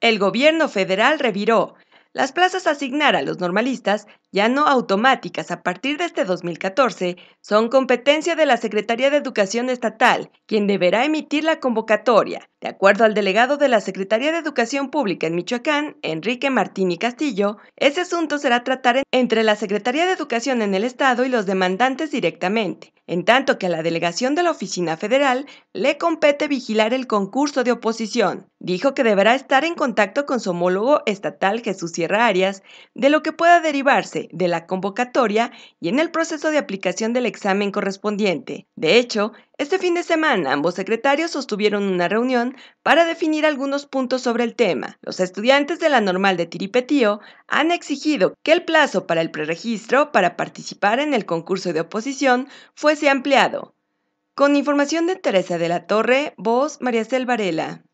El gobierno federal reviró las plazas a asignar a los normalistas, ya no automáticas a partir de este 2014, son competencia de la Secretaría de Educación Estatal, quien deberá emitir la convocatoria, de acuerdo al delegado de la Secretaría de Educación Pública en Michoacán, Enrique Martini Castillo, ese asunto será tratar entre la Secretaría de Educación en el Estado y los demandantes directamente, en tanto que a la delegación de la Oficina Federal le compete vigilar el concurso de oposición dijo que deberá estar en contacto con su homólogo estatal Jesús Sierra Arias de lo que pueda derivarse de la convocatoria y en el proceso de aplicación del examen correspondiente. De hecho, este fin de semana ambos secretarios sostuvieron una reunión para definir algunos puntos sobre el tema. Los estudiantes de la normal de Tiripetío han exigido que el plazo para el preregistro para participar en el concurso de oposición fuese ampliado. Con información de Teresa de la Torre, voz María Selvarela.